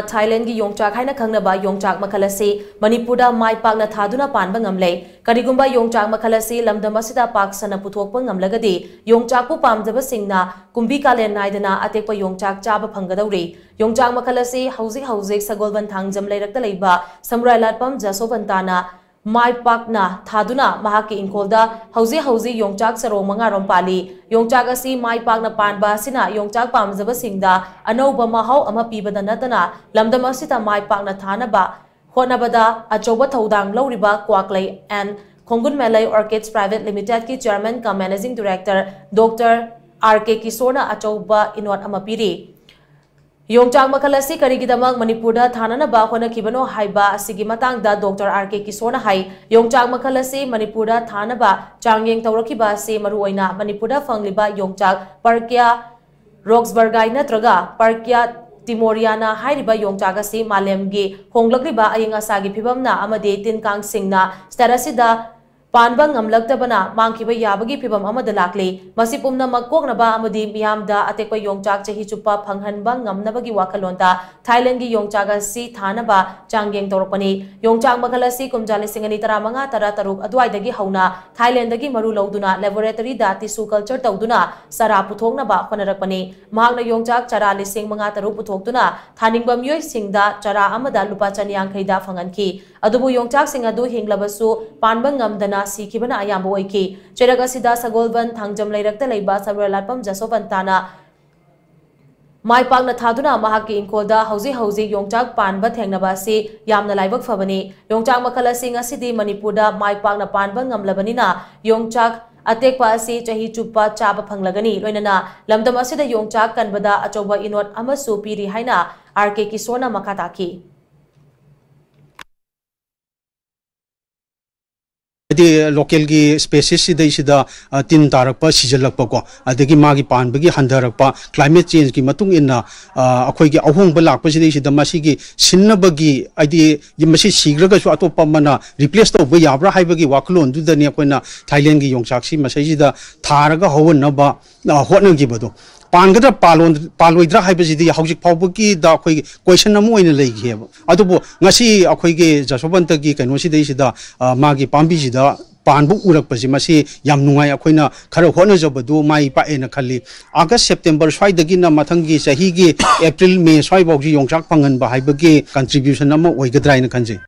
Thailand की योंगचाक है खब योंगचाक मखल से मनपुर माई पाक थादुना पाब गमे कहींगुब योंगचाक मखल से लमदम पाक सन पुथोप गमलगदी योंगचाक पामदब कुंभी कालेन नाइदना अतेप योंगचाक चाब फंगदौरे योंगचाक मखल से हौजिक हौजिक सगोलबन थाजम लेरक्त लेब समुराय जसोबन ताना माइ पाकना इंखोद हौजी योचा सरों रोम पाली योचा अ माइ पाकना पाब अचा पाजब सिंह अनौब महौम पीबद नम माइ पाकना थानब हद अचौब थौदा क्वाकल एंड खोंगुन मेल ऑर्किड्स प्राइवेट लिमिटेड की chairman cum managing director doctor R K Kishore अचौब इनोट पीरी योंचा योचा मल कम मनपुर थानब होनो डॉक्टर आर के किशोर है मखल से मनपुर थानब चांगे मनपुर फंगली योचा पर्क्या रोक्सबर्गा नगर पर्क्या तिमोरिया योचा मालेम की होंगे अयंगा की तीन कांग स्टेट पानबा गमलक्तबना मांगीब याबगी फिबम अमद लाकले मसी पुम्नमक कोकनबा अमदी मियामदा अतेक्व योंगचाक चही चुप्पा फंगहनबा गमनबगी वाखलोंता की तौरपनी मखल अनी मंगा तरुक अद्वाइदगी हौना थाईलैंडगी मरु लौदुना लेबोरेटरीदा टिशू कल्चर तौदुना सरा पुथोंगनबा होनरकपनी महागना योंगचाक चरा मंगा तरु पुथोक्तुना चरा यौचाब पानबना चेरक सगोलवन थाजम सबर लापम जसोवंता माइ पाथना इंखोद यौचा पानब थेब फबने यौचा मखल मनपुर माइ पा पानबना यौचा अटेक चही चुप चाब फंगलगनी लोनना यौचा कनबद अचौब इनोट पीरी है आर के किशोर मखा ताकी ꯍꯥꯏꯗꯤ ꯂꯣꯀꯦꯜꯒꯤ ꯁ꯭ꯄꯦꯁꯤꯁꯁꯤꯗꯩꯁꯤꯗ ꯇꯤꯟ ꯇꯥꯔꯛꯄ ꯁꯤꯖꯜꯂꯛꯄꯀꯣ ꯑꯗꯒꯤ ꯃꯥꯒꯤ ꯄꯥꯟꯕꯒꯤ ꯍꯟꯊꯔꯛꯄ ꯀ꯭ꯂꯥꯏꯃꯦꯠ ꯆꯦꯟꯖꯀꯤ ꯃꯇꯨꯡ ꯏꯟꯅ ꯑꯩꯈꯣꯏꯒꯤ ꯑꯍꯣꯡꯕ ꯂꯥꯛꯄꯁꯤꯗꯩꯁꯤꯗ ꯃꯁꯤꯒꯤ ꯁꯤꯟꯅꯕꯒꯤ ꯍꯥꯏꯗꯤ ꯃꯁꯤ ꯁꯤꯈ꯭ꯔꯒꯁꯨ ꯑꯇꯣꯞꯄ ꯑꯃꯅ ꯔꯤꯄ꯭ꯂꯦꯁ ꯇꯧꯕ ꯌꯥꯕ꯭ꯔꯥ ꯍꯥꯏꯕꯒꯤ ꯋꯥꯈꯜꯂꯣꯟꯗꯨꯗꯅꯤ ꯑꯩꯈꯣꯏꯅ ꯊꯥꯏꯂꯦꯟꯒꯤ ꯌꯣꯡꯆꯥꯛꯁꯤ ꯃꯁꯤꯁꯤꯗ ꯊꯥꯔꯒ ꯍꯧꯍꯟꯅꯕ ꯍꯣꯠꯅꯈꯤꯕꯗꯣ पानगद्रा पालोन पालोइद्रा हाइबसिदि हौजिक फावबगि दा अखोइ क्वेश्चन नमो ओइन लैगे अदुबो ngasi खर होनजबदु माइ पाएन खली अगस्त सेप्टेम्बर स्वाइदगि न मथंगि सहीगि मे स्वाइबौजि योंगचाक पंगन बहाइबगि कंट्रीब्यूशन नमो ओइगद्राइन